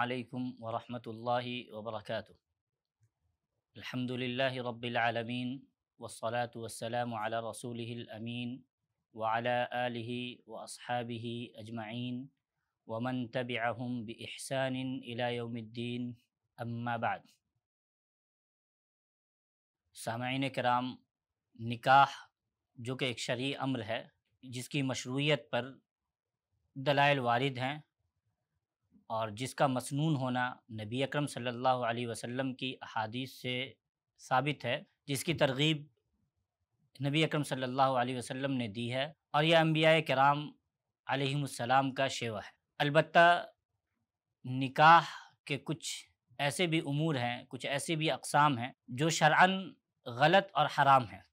अलैक्म वरहमतुल्लाहि वबरकातुहू अल्हम्दुलिल्लाहि रब्बिल आलमीन वस्सलातु वस्सलामु अला रसूलिहिल अमीन व अला आलिहि व अस्हाबिहि अजमईन व मन तबिअहुम बि इहसानिन इला यौमिद्दीन अम्मा बाद सामीन कराम निकाह जो कि एक शरी अम्र है जिसकी मशरूत पर दलाइल वारिद हैं और जिसका मसनून होना नबी अकरम सल्लल्लाहु अलैहि वसल्लम की अहादीस से साबित है जिसकी तरगीब नबी अकरम सल्लल्लाहु अलैहि वसल्लम ने दी है और यह अम्बिया कराम आलम का शेवा है अलबत् निकाह के कुछ ऐसे भी अमूर हैं कुछ ऐसे भी अकसाम हैं जो शरा गलत और हराम हैं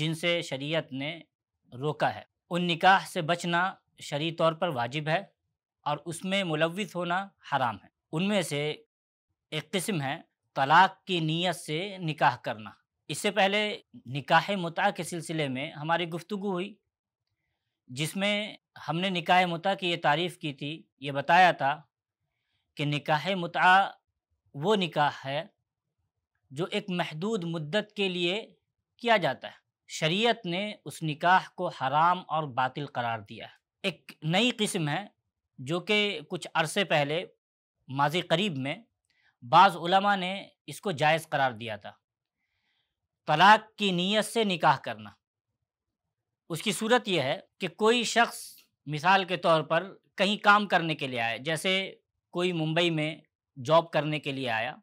जिनसे शरीयत ने रोका है उन निकाह से बचना शरी तौर पर वाजिब है और उसमें मुलविस होना हराम है उनमें से एक किस्म है तलाक की नीयत से निकाह करना इससे पहले निकाह मुता के सिलसिले में हमारी गुफ्तु हुई जिसमें हमने निकाह मुता की ये तारीफ़ की थी ये बताया था कि निकाह मुता वो निकाह है जो एक महदूद मुद्दत के लिए किया जाता है शरीयत ने उस निकाह को हराम और बातिल करार दिया है एक नई किस्म है जो कि कुछ अरसे पहले माजी करीब में बाज़ उलमा ने इसको जायज़ करार दिया था तलाक की नीयत से निकाह करना उसकी सूरत यह है कि कोई शख्स मिसाल के तौर पर कहीं काम करने के लिए आए जैसे कोई मुंबई में जॉब करने के लिए आया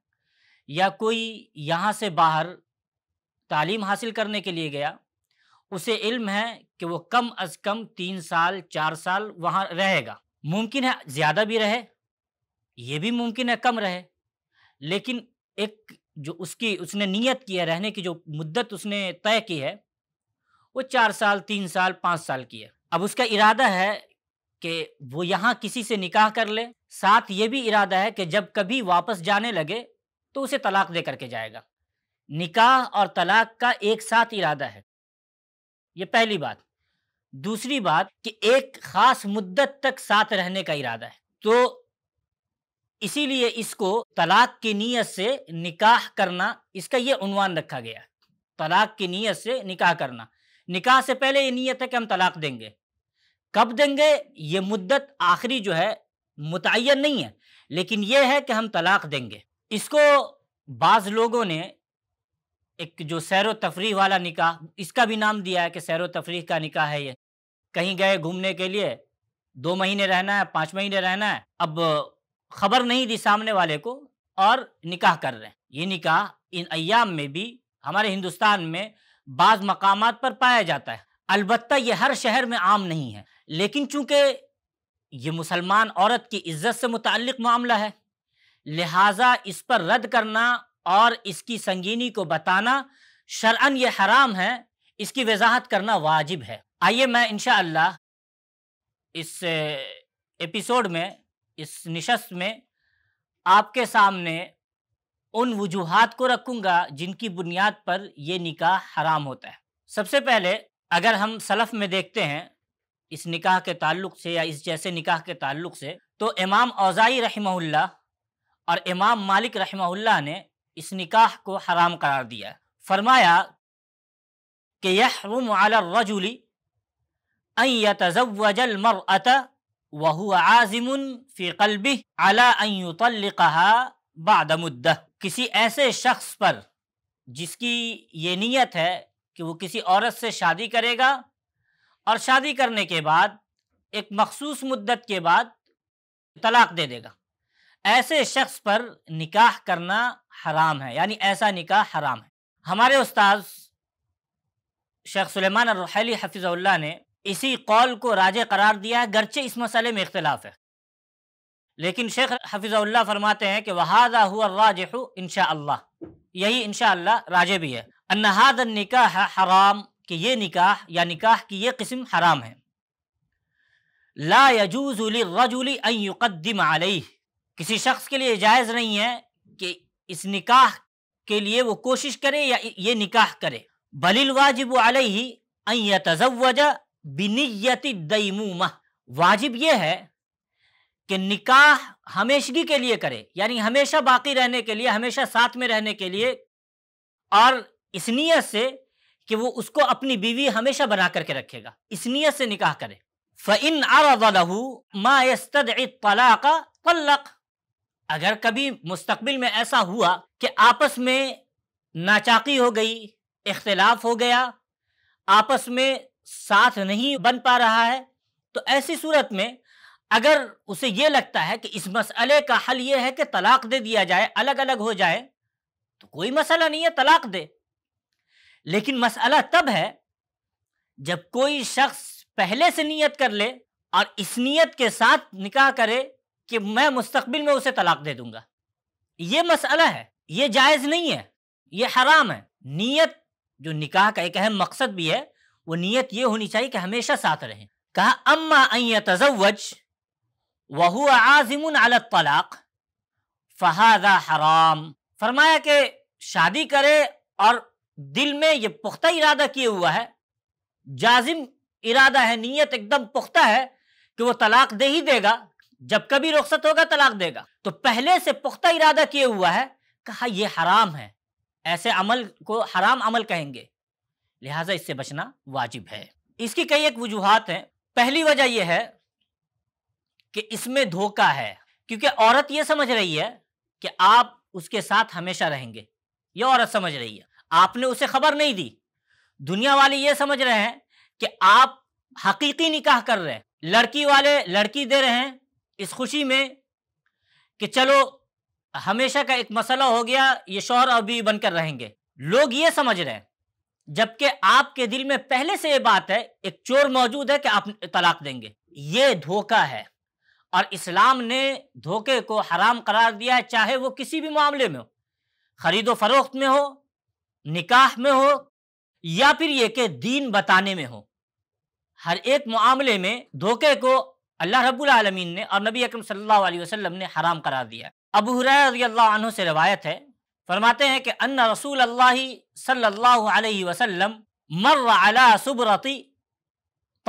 या कोई यहाँ से बाहर तालीम हासिल करने के लिए गया उसे इल्म है कि वो कम अज़ कम तीन साल चार साल वहाँ रहेगा मुमकिन है ज़्यादा भी रहे ये भी मुमकिन है कम रहे लेकिन एक जो उसकी उसने नियत की है रहने की जो मुद्दत उसने तय की है वो चार साल तीन साल पाँच साल की है अब उसका इरादा है कि वो यहाँ किसी से निकाह कर ले साथ ये भी इरादा है कि जब कभी वापस जाने लगे तो उसे तलाक दे करके जाएगा निकाह और तलाक का एक साथ इरादा है ये पहली बात दूसरी बात कि एक खास मुद्दत तक साथ रहने का इरादा है तो इसीलिए इसको तलाक की नीयत से निकाह करना इसका ये उनवान रखा गया तलाक की नीयत से निकाह करना निकाह से पहले ये नीयत है कि हम तलाक देंगे कब देंगे ये मुद्दत आखिरी जो है मुतन नहीं है लेकिन यह है कि हम तलाक देंगे इसको बाज़ लोगों ने एक जो सैर तफरी वाला निकाह इसका भी नाम दिया है कि सैर तफरी का निकाह है ये कहीं गए घूमने के लिए दो महीने रहना है पाँच महीने रहना है अब खबर नहीं दी सामने वाले को और निकाह कर रहे हैं ये निकाह इन अयाम में भी हमारे हिंदुस्तान में बाज़ मकाम पर पाया जाता है अलबत् ये हर शहर में आम नहीं है लेकिन चूंकि ये मुसलमान औरत की इज्जत से मुतक मामला है लिहाजा इस पर रद्द करना और इसकी संगीनी को बताना शरअन ये हराम है इसकी वजाहत करना वाजिब है आइए मैं इनशा इस एपिसोड में इस निशस्त में आपके सामने उन वजूहत को रखूंगा जिनकी बुनियाद पर यह निकाह हराम होता है सबसे पहले अगर हम सलफ में देखते हैं इस निकाह के ताल्लुक से या इस जैसे निकाह के ताल्लुक से तो इमाम औज़ाई रहमहुल्ला और इमाम मालिक रहमहुल्ला ने इस निकाह को हराम करार दिया फरमाया कि यह रजुली तजल मर अत वहु आजिम फ़ी कल्बि अला कहा बादमुद्द किसी ऐसे शख्स पर जिसकी ये नीयत है कि वो किसी औरत से शादी करेगा और शादी करने के बाद एक मखसूस मुद्दत के बाद तलाक दे देगा ऐसे शख्स पर निकाह करना हराम है यानी ऐसा निकाह हराम है हमारे उस्ताद शेख सलेमान रहली हफिज़ल्ला ने इसी कौल को राजे करार दिया है गरचे इस मसले में इख्तलाफ है लेकिन शेख हफिज़ल्ला फरमाते हैं कि वहादा हुआ राज इनशा अल्लाह यही इनशा अल्लाह राज भी है अनहाद निकाह हराम कि ये निकाह या निकाह की ये किस्म हराम है ला यजूजली रजुली अयुकदम आलई किसी शख्स के लिए जायज़ नहीं है कि इस निकाह के लिए वो कोशिश करे या ये निकाह करे बलिल वाजिब अलही अन तजवजा बिनियति दईमूमा वाजिब यह है कि निकाह हमेशगी के लिए करे यानी हमेशा बाकी रहने के लिए हमेशा साथ में रहने के लिए और इस नीयत से कि वो उसको अपनी बीवी हमेशा बना करके रखेगा इस नीयत से निकाह करे फ़िन आरहू मास्तद तलाक तल्लक अगर कभी मुस्तबिल में ऐसा हुआ कि आपस में नाचाकी हो गई इख्तलाफ हो गया आपस में साथ नहीं बन पा रहा है तो ऐसी सूरत में अगर उसे ये लगता है कि इस मसले का हल ये है कि तलाक दे दिया जाए अलग अलग हो जाए तो कोई मसला नहीं है तलाक दे लेकिन मसला तब है जब कोई शख्स पहले से नियत कर ले और इस नियत के साथ निकाह करे कि मैं मुस्तबिल में उसे तलाक दे दूंगा ये मसला है ये जायज़ नहीं है ये हराम है नियत जो निकाह का एक अहम मकसद भी है वो नीयत ये होनी चाहिए कि हमेशा साथ रहें कहा अम्मा तजवज वह आजिम तलाक फहादा हराम फरमाया कि शादी करे और दिल में ये पुख्ता इरादा किए हुआ है जाजिम इरादा है नीयत एकदम पुख्ता है कि वो तलाक दे ही देगा जब कभी रुख्सत होगा तलाक देगा तो पहले से पुख्ता इरादा किए हुआ है कहा यह हराम है ऐसे अमल को हराम अमल कहेंगे लिहाजा इससे बचना वाजिब है इसकी कई एक वजूहत हैं पहली वजह यह है कि इसमें धोखा है क्योंकि औरत यह समझ रही है कि आप उसके साथ हमेशा रहेंगे ये औरत समझ रही है आपने उसे खबर नहीं दी दुनिया वाले ये समझ रहे हैं कि आप हकीकी निकाह कर रहे हैं लड़की वाले लड़की दे रहे हैं इस खुशी में कि चलो हमेशा का एक मसला हो गया ये शोहर अभी बनकर रहेंगे लोग ये समझ रहे हैं जबकि आपके दिल में पहले से ये बात है एक चोर मौजूद है कि आप तलाक देंगे ये धोखा है और इस्लाम ने धोखे को हराम करार दिया है चाहे वो किसी भी मामले में हो खरीदो फरोख्त में हो निकाह में हो या फिर ये कि दीन बताने में हो हर एक मामले में धोखे को अल्लाह रब्बुल आलमीन ने और नबी अकरम सल्लल्लाहु अलैहि वसल्लम ने हराम करार दिया अबू हुरैरा रजी अल्लाह से रवायत है फरमाते हैं कि अन्न रसूल अल्लाह सल्लल्लाहु अलैहि वसल्लम मर अला सुबरती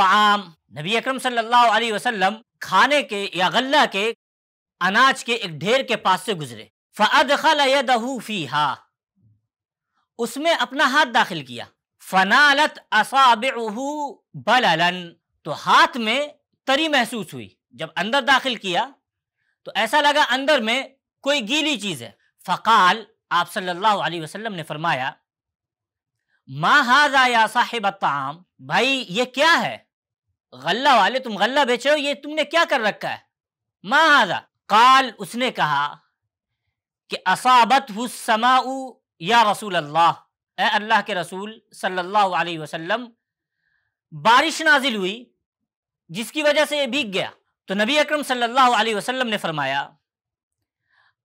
ताम नबी अकरम सल्लल्लाहु अलैहि वसल्लम खाने के या गल्ला के अनाज के एक ढेर के पास से गुजरे फ़द खलूफ़ी हा उसमें अपना हाथ दाखिल किया फनालत असाबू बललन तो हाथ में तरी महसूस हुई जब अंदर दाखिल किया तो ऐसा लगा अंदर में कोई गीली चीज़ है फ़काल आप सल्लल्लाहु अलैहि वसल्लम ने फरमाया मा हाजा या साहिब ताम भाई ये क्या है गल्ला वाले तुम गल्ला बेच रहे हो ये तुमने क्या कर रखा है मा हाजा काल उसने कहा कि असाबत हुसमाऊ या रसूल अल्लाह अल्लाह के रसूल सल्लल्लाहु अलैहि वसल्लम बारिश नाजिल हुई जिसकी वजह से ये भीग गया तो नबी अकरम सल्लल्लाहु अलैहि वसल्लम ने फरमाया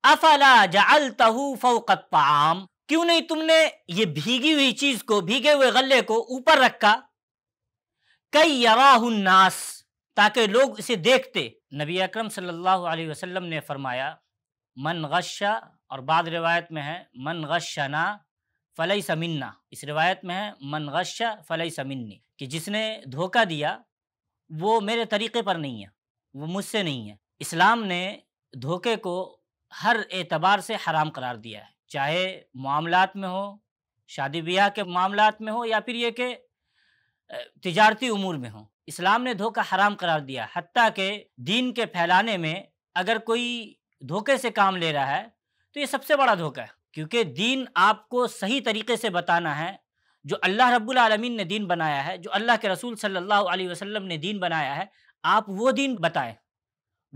अफला जाल तहू फोकताम क्यों नहीं तुमने ये भीगी हुई चीज को भीगे हुए गले को ऊपर रखा कई यवाहनास ताकि लोग इसे देखते नबी अकरम सल्लल्लाहु अलैहि वसल्लम ने फरमाया मन गशा और बाद रिवायत में है मन ना फ़लई समन्ना इस रिवायत में है मन गशा फ़लई समन्नी कि जिसने धोखा दिया वो मेरे तरीक़े पर नहीं है वो मुझसे नहीं है इस्लाम ने धोखे को हर एतबार से हराम करार दिया है चाहे मामलात में हो शादी ब्याह के मामलात में हो या फिर ये कि तजारती उमूर में हो इस्लाम ने धोखा हराम करार दिया हती के दीन के फैलाने में अगर कोई धोखे से काम ले रहा है तो ये सबसे बड़ा धोखा है क्योंकि दीन आपको सही तरीके से बताना है जो अल्लाह रब्बुल आलमीन ने दीन बनाया है जो अल्लाह के रसूल सल्लल्लाहु अलैहि वसल्लम ने दीन बनाया है आप वो दीन बताएं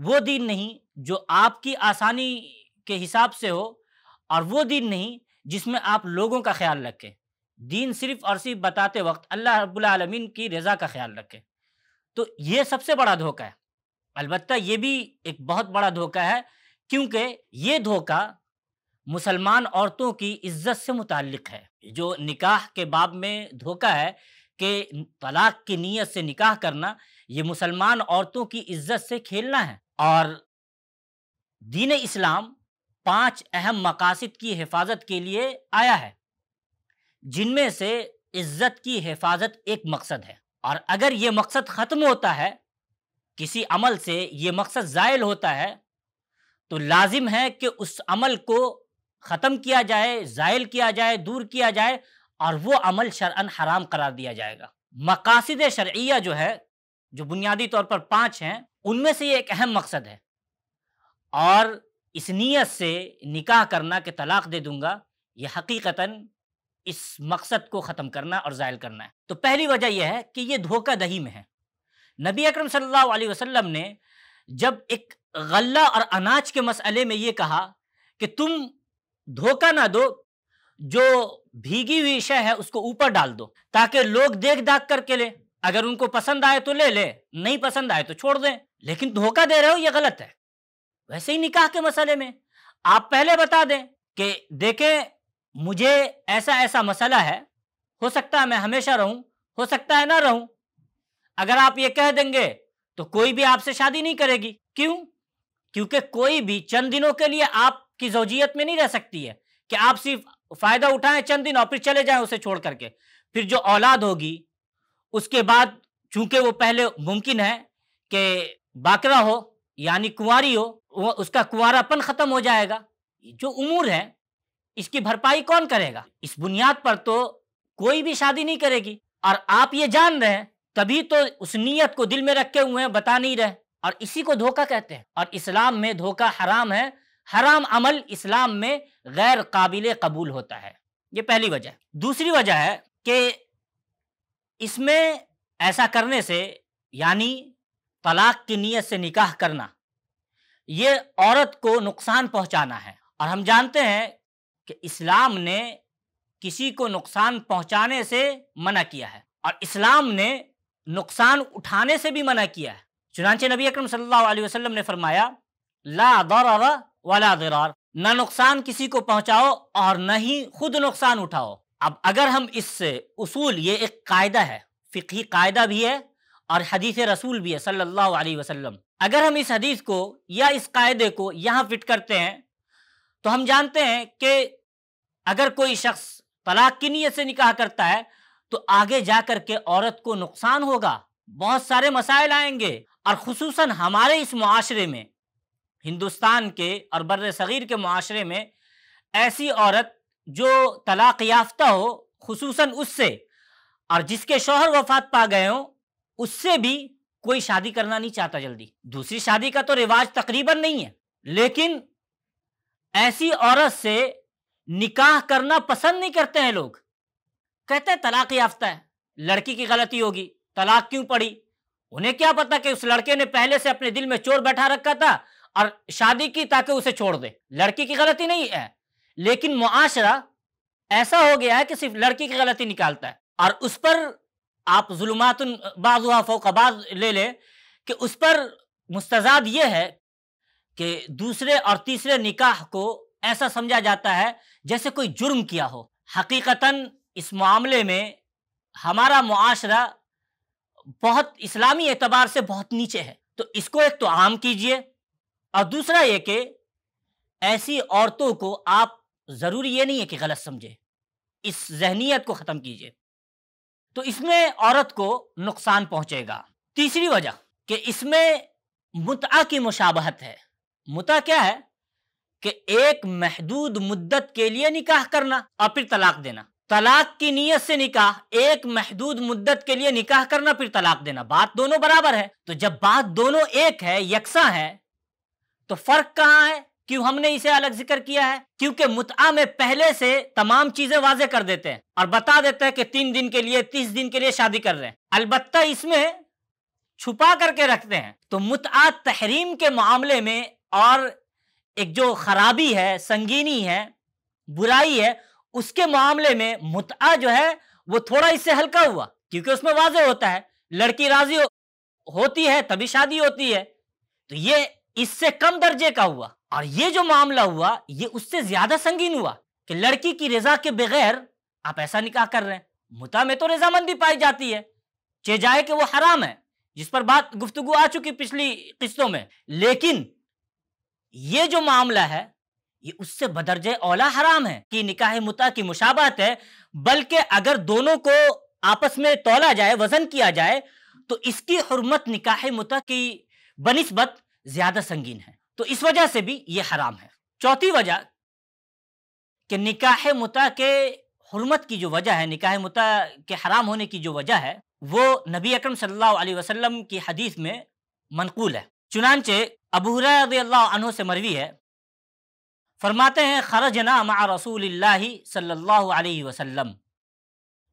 वो दीन नहीं जो आपकी आसानी के हिसाब से हो और वो दिन नहीं जिसमें आप लोगों का ख्याल रखें दीन सिर्फ और सिर्फ बताते वक्त अल्लाह रबालमीन की रज़ा का ख्याल रखें तो ये सबसे बड़ा धोखा है अलबत् ये भी एक बहुत बड़ा धोखा है क्योंकि ये धोखा मुसलमान औरतों की इज्जत से मुतक है जो निकाह के बाब में धोखा है कि तलाक की नीयत से निकाह करना ये मुसलमान औरतों की इज्जत से खेलना है और दीन इस्लाम पांच अहम मकासद की हिफाजत के लिए आया है जिनमें से इज्जत की हिफाजत एक मकसद है और अगर ये मकसद ख़त्म होता है किसी अमल से ये मकसद ज़ायल होता है तो लाजिम है कि उस अमल को ख़त्म किया जाए ज़ायल किया जाए दूर किया जाए और वो अमल शरअन हराम करार दिया जाएगा मकासद शरिया जो है जो बुनियादी तौर पर पांच हैं उनमें से ये एक अहम मकसद है और इस नीयत से निकाह करना कि तलाक दे दूंगा यह हकीकता इस मकसद को ख़त्म करना और ज़ायल करना है तो पहली वजह यह है कि ये दही में है नबी अकरम सल्लल्लाहु अलैहि वसल्लम ने जब एक गल्ला और अनाज के मसले में ये कहा कि तुम धोखा ना दो जो भीगी हुई शय है उसको ऊपर डाल दो ताकि लोग देख दाख करके ले अगर उनको पसंद आए तो ले ले नहीं पसंद आए तो छोड़ दें लेकिन धोखा दे रहे हो यह गलत है वैसे ही निकाह के मसले में आप पहले बता दें कि देखें मुझे ऐसा ऐसा मसला है हो सकता है मैं हमेशा रहूं हो सकता है ना रहूं अगर आप ये कह देंगे तो कोई भी आपसे शादी नहीं करेगी क्यों क्योंकि कोई भी चंद दिनों के लिए आपकी जोजियत में नहीं रह सकती है कि आप सिर्फ फायदा उठाएं चंद दिन और फिर चले जाएं उसे छोड़ करके फिर जो औलाद होगी उसके बाद चूंकि वो पहले मुमकिन है कि बाकरा हो यानी कुंवारी हो वो उसका कुआरापन खत्म हो जाएगा जो उमूर है इसकी भरपाई कौन करेगा इस बुनियाद पर तो कोई भी शादी नहीं करेगी और आप ये जान रहे हैं तभी तो उस नीयत को दिल में रखे हुए हैं बता नहीं रहे और इसी को धोखा कहते हैं और इस्लाम में धोखा हराम है हराम अमल इस्लाम में गैर काबिल कबूल होता है ये पहली वजह दूसरी वजह है कि इसमें ऐसा करने से यानी तलाक की नीयत से निकाह करना ये औरत को नुकसान पहुंचाना है और हम जानते हैं कि इस्लाम ने किसी को नुकसान पहुंचाने से मना किया है और इस्लाम ने नुकसान उठाने से भी मना किया है चुनाचे नबी अकरम सल्लल्लाहु अलैहि वसल्लम ने फरमाया ला दर वाला दरार न नुकसान किसी को पहुंचाओ और न ही खुद नुकसान उठाओ अब अगर हम इससे उसूल ये एक कायदा है फ़िकी कायदा भी है और हदीस रसूल भी है सल्लल्लाहु अलैहि वसल्लम अगर हम इस हदीस को या इस कायदे को यहाँ फिट करते हैं तो हम जानते हैं कि अगर कोई शख्स तलाक की नीयत से निकाह करता है तो आगे जा कर के औरत को नुकसान होगा बहुत सारे मसाइल आएंगे और खसूस हमारे इस माशरे में हिंदुस्तान के और बर सग़ीर के माशरे में ऐसी औरत जो तलाक याफ्ता हो खसूस उससे और जिसके शोहर वफात पा गए हों उससे भी कोई शादी करना नहीं चाहता जल्दी दूसरी शादी का तो रिवाज तकरीबन नहीं है लेकिन ऐसी औरत से निकाह करना पसंद नहीं करते हैं लोग कहते हैं तलाक याफ्ता है लड़की की गलती होगी तलाक क्यों पड़ी उन्हें क्या पता कि उस लड़के ने पहले से अपने दिल में चोर बैठा रखा था और शादी की ताकि उसे छोड़ दे लड़की की गलती नहीं है लेकिन मुआशरा ऐसा हो गया है कि सिर्फ लड़की की गलती निकालता है और उस पर आप जुलमात बाजुआ फ़ोकबाज ले लें कि उस पर मुस्तजाद ये है कि दूसरे और तीसरे निकाह को ऐसा समझा जाता है जैसे कोई जुर्म किया हो हकीकता इस मामले में हमारा माशरा बहुत इस्लामी एतबार से बहुत नीचे है तो इसको एक तो आम कीजिए और दूसरा ये कि ऐसी औरतों को आप ज़रूरी ये नहीं है कि गलत समझे इस जहनीत को ख़त्म कीजिए तो इसमें औरत को नुकसान पहुंचेगा तीसरी वजह कि इसमें मुता की मुशाबहत है मुता क्या है कि एक महदूद मुद्दत के लिए निकाह करना और फिर तलाक देना तलाक की नीयत से निकाह एक महदूद मुद्दत के लिए निकाह करना फिर तलाक देना बात दोनों बराबर है तो जब बात दोनों एक है यकसा है तो फर्क कहाँ है क्यों हमने इसे अलग जिक्र किया है क्योंकि मुतआ में पहले से तमाम चीजें वाजे कर देते हैं और बता देते हैं कि तीन दिन के लिए तीस दिन के लिए शादी कर रहे हैं अलबत्ता इसमें छुपा करके रखते हैं तो मुतआ तहरीम के मामले में और एक जो खराबी है संगीनी है बुराई है उसके मामले में मुतआ जो है वो थोड़ा इससे हल्का हुआ क्योंकि उसमें वाजे होता है लड़की राजी होती है तभी शादी होती है तो ये इससे कम दर्जे का हुआ और ये जो मामला हुआ ये उससे ज्यादा संगीन हुआ कि लड़की की रजा के बगैर आप ऐसा निकाह कर रहे हैं मुता में तो रजामंदी पाई जाती है चे जाए कि वो हराम है जिस पर बात गुफ्तगु आ चुकी पिछली किस्तों में लेकिन ये जो मामला है ये उससे बदरज औला हराम है कि निकाह मुता की मुशाबात है बल्कि अगर दोनों को आपस में तोला जाए वजन किया जाए तो इसकी हरमत निकाह मुता की बनस्बत ज्यादा संगीन है तो इस वजह से भी ये हराम है चौथी वजह कि निकाह मुता के हरमत की जो वजह है निकाह मुता के हराम होने की जो वजह है वो नबी अकरम सल्लल्लाहु अलैहि वसल्लम की हदीस में मनकूल है चुनानचे अबू अल्लाह से मरवी है फरमाते हैं खरजना मा रसूल सल्लल्लाहु अलैहि वसल्लम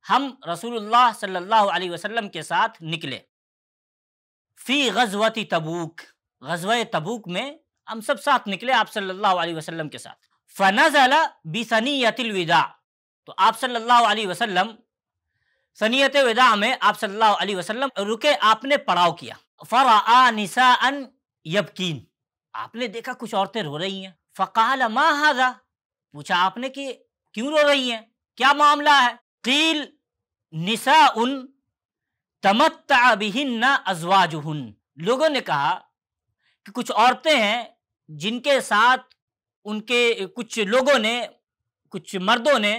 हम रसूलुल्लाह सल्लल्लाहु अलैहि वसल्लम के साथ निकले फ़ी गजवती तबूक गजव तबूक में हम सब साथ निकले आप सल्लल्लाहु अलैहि वसल्लम के साथ फनाजला फनजल विदा तो आप सल्लल्लाहु अलैहि वसल्लम सनीयत विदा में आप सल्लल्लाहु अलैहि वसल्लम रुके आपने पड़ाव किया फ़रा निसा अन यबकीन आपने देखा कुछ औरतें रो रही हैं फ़काल मा माहदा पूछा आपने कि क्यों रो रही हैं क्या मामला है कील निसा उन तमत्ता बिहिन्ना अजवाजुहन लोगों ने कहा कि कुछ औरतें हैं जिनके साथ उनके कुछ लोगों ने कुछ मर्दों ने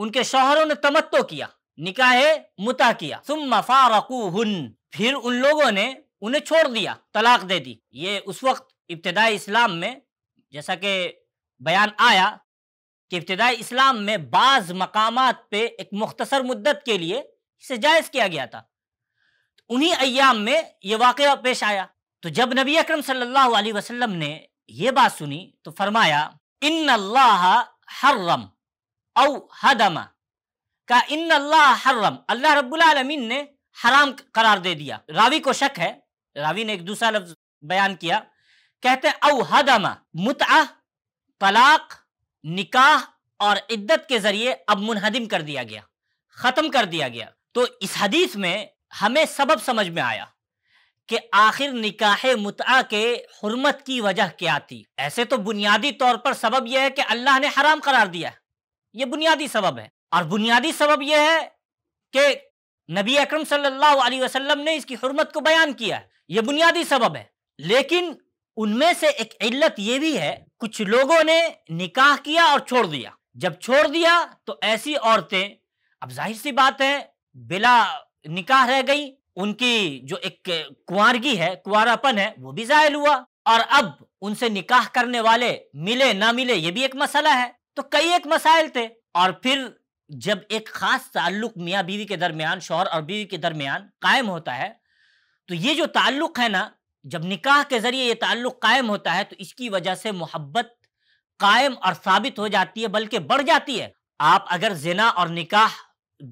उनके शोहरों ने तमत्तो किया निकाह मुता किया तुम मफारकूहन फिर उन लोगों ने उन्हें छोड़ दिया तलाक दे दी ये उस वक्त इब्तदाई इस्लाम में जैसा कि बयान आया कि इब्तदाई इस्लाम में बाज़ मकाम पे एक मुख्तसर मुद्दत के लिए इसे जायज़ किया गया था उन्हीं अयाम में ये वाक़ पेश आया तो जब नबी अकरम सल्लल्लाहु अलैहि वसल्लम ने ये बात सुनी तो फरमाया इन अल्लाह हर्रम औ हदमा का इन अल्लाह हर्रम अल्लाह रबालमीन ने हराम करार दे दिया रावी को शक है रावी ने एक दूसरा लफ्ज बयान किया कहते औ हदमा मुतआ तलाक निकाह और इद्दत के जरिए अब मुनहदिम कर दिया गया ख़त्म कर दिया गया तो इस हदीस में हमें सबब समझ में आया कि आखिर निकाह मुतआ के हरमत की वजह क्या थी ऐसे तो बुनियादी तौर पर सबब यह है कि अल्लाह ने हराम करार दिया ये बुनियादी सबब है और बुनियादी सबब यह है कि नबी अकरम सल्लल्लाहु अलैहि वसल्लम ने इसकी हरमत को बयान किया ये बुनियादी सबब है लेकिन उनमें से एक इल्लत ये भी है कुछ लोगों ने निकाह किया और छोड़ दिया जब छोड़ दिया तो ऐसी औरतें अब जाहिर सी बात है बिला निकाह रह गई उनकी जो एक कुंवारगी है कुंवारापन है वो भी जायल हुआ और अब उनसे निकाह करने वाले मिले ना मिले ये भी एक मसला है तो कई एक मसाइल थे और फिर जब एक खास ताल्लुक मियाँ बीवी के दरमियान शोहर और बीवी के दरमियान कायम होता है तो ये जो ताल्लुक है ना जब निकाह के जरिए ये ताल्लुक कायम होता है तो इसकी वजह से मोहब्बत कायम और साबित हो जाती है बल्कि बढ़ जाती है आप अगर जिना और निकाह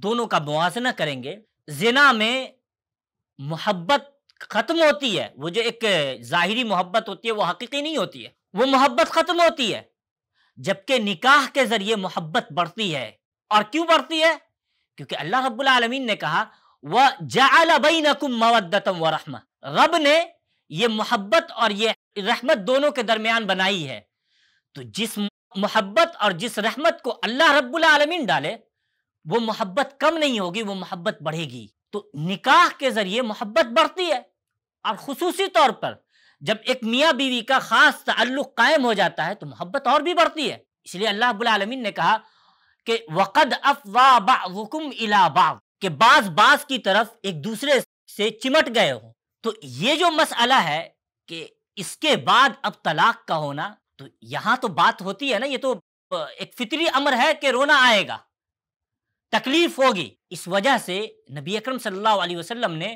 दोनों का मुआजना करेंगे जिना में मोहब्बत खत्म होती है वो जो एक जाहिरी मोहब्बत होती है वो हकीकी नहीं होती है वो मोहब्बत खत्म होती है जबकि निकाह के जरिए मोहब्बत बढ़ती है और क्यों बढ़ती है क्योंकि अल्लाह रब्बुल आलमीन ने कहा वह जला बई नकुम मवदतम व रहमा रब ने ये मोहब्बत और ये रहमत दोनों के दरमियान बनाई है तो जिस मोहब्बत और जिस रहमत को अल्लाह रब्बुल आलमीन डाले वो मोहब्बत कम नहीं होगी वो मोहब्बत बढ़ेगी तो निकाह के जरिए मोहब्बत बढ़ती है और खसूसी तौर पर जब एक मियाँ बीवी का खास तल्लुक कायम हो जाता है तो मोहब्बत और भी बढ़ती है इसलिए अल्लाह रबालमीन ने कहा कि वक़द अफवाकुम इलाबाब के बाज बाज की तरफ एक दूसरे से चिमट गए हो तो ये जो मसला है कि इसके बाद अब तलाक का होना तो यहाँ तो बात होती है ना ये तो एक फितरी अमर है कि रोना आएगा तकलीफ होगी इस वजह से नबी अकरम सल्लल्लाहु अलैहि वसल्लम ने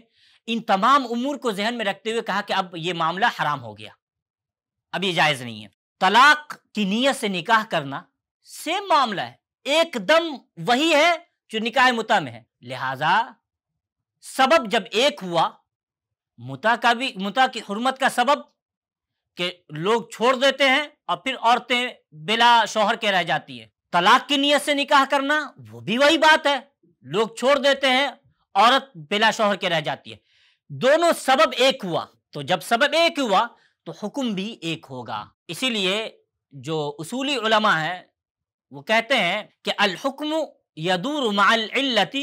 इन तमाम उमूर को जहन में रखते हुए कहा कि अब ये मामला हराम हो गया अब ये जायज़ नहीं है तलाक की नीयत से निकाह करना सेम मामला है एकदम वही है जो निकाह मुता में है लिहाजा सबब जब एक हुआ मुता का भी मुता की हरमत का सबब के लोग छोड़ देते हैं और फिर औरतें बिला शोहर के रह जाती हैं तलाक की नीयत से निकाह करना वो भी वही बात है लोग छोड़ देते हैं औरत बिला शोहर के रह जाती है दोनों सबब एक हुआ तो जब सबब एक हुआ तो हुक्म भी एक होगा इसीलिए जो उसूली उलमा है वो कहते हैं कि अलहुक्म यदूर मालती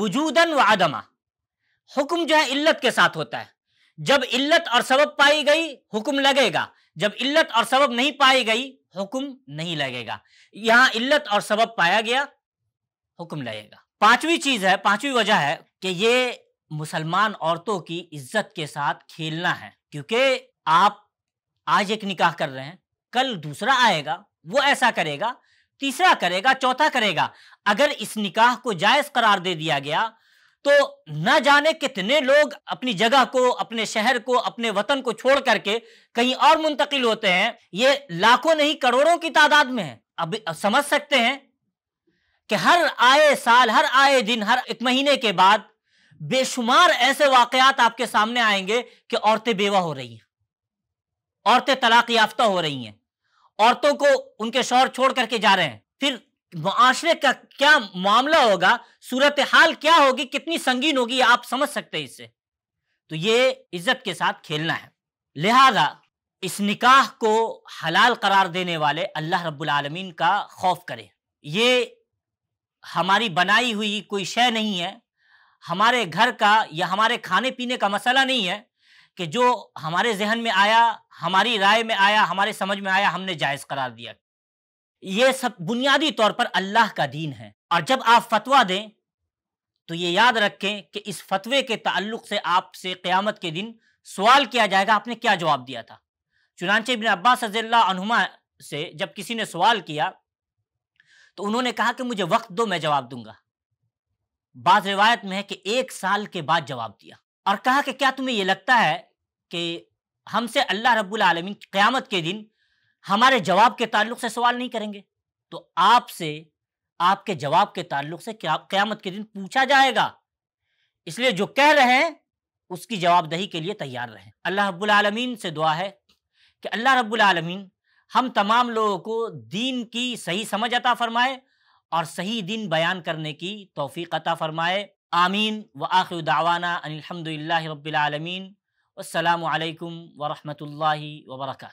वजूदन व आदमा हुक्म जो है इल्लत के साथ होता है जब इल्लत और सबब पाई गई हुक्म लगेगा जब इल्लत और सबब नहीं पाई गई हुक्म नहीं लगेगा यहां इल्लत और सबब पाया गया हुक्म लगेगा पांचवी चीज है पांचवी वजह है कि ये मुसलमान औरतों की इज्जत के साथ खेलना है क्योंकि आप आज एक निकाह कर रहे हैं कल दूसरा आएगा वो ऐसा करेगा तीसरा करेगा चौथा करेगा अगर इस निकाह को जायज करार दे दिया गया तो न जाने कितने लोग अपनी जगह को अपने शहर को अपने वतन को छोड़ करके कहीं और मुंतकिल होते हैं ये लाखों नहीं करोड़ों की तादाद में है अब समझ सकते हैं कि हर आए साल हर आए दिन हर एक महीने के बाद बेशुमार ऐसे वाकयात आपके सामने आएंगे कि औरतें बेवा हो रही हैं औरतें तलाक याफ्ता हो रही हैं औरतों को उनके शौहर छोड़ करके जा रहे हैं फिर माशरे का क्या मामला होगा सूरत हाल क्या होगी कितनी संगीन होगी आप समझ सकते हैं इससे तो ये इज्जत के साथ खेलना है लिहाजा इस निकाह को हलाल करार देने वाले अल्लाह रब्बुल आलमीन का खौफ करें ये हमारी बनाई हुई कोई शय नहीं है हमारे घर का या हमारे खाने पीने का मसला नहीं है कि जो हमारे जहन में आया हमारी राय में आया हमारे समझ में आया हमने जायज़ करार दिया ये सब बुनियादी तौर पर अल्लाह का दीन है और जब आप फतवा दें तो ये याद रखें कि इस फतवे के ताल्लुक से आपसे क़्यामत के दिन सवाल किया जाएगा आपने क्या जवाब दिया था चुनानचे बिन अब्बास रजील्लामा से जब किसी ने सवाल किया तो उन्होंने कहा कि मुझे वक्त दो मैं जवाब दूंगा बाद रिवायत में है कि एक साल के बाद जवाब दिया और कहा कि क्या तुम्हें यह लगता है कि हमसे अल्लाह रब्बुल आलमी क़्यामत के दिन हमारे जवाब के ताल्लुक से सवाल नहीं करेंगे तो आपसे आपके जवाब के ताल्लुक से क्या क्यामत के दिन पूछा जाएगा इसलिए जो कह रहे हैं उसकी जवाबदही के लिए तैयार रहें अल्लाह रब्बुल आलमीन से दुआ है कि अल्लाह रब्बुल आलमीन हम तमाम लोगों को दीन की सही समझ अता फरमाए और सही दिन बयान करने की तोफ़ी अता फरमाए आमीन व आखिर दावाना अनिलहमदिल्ला रबालमीन अल्लाम वरहमल वर्का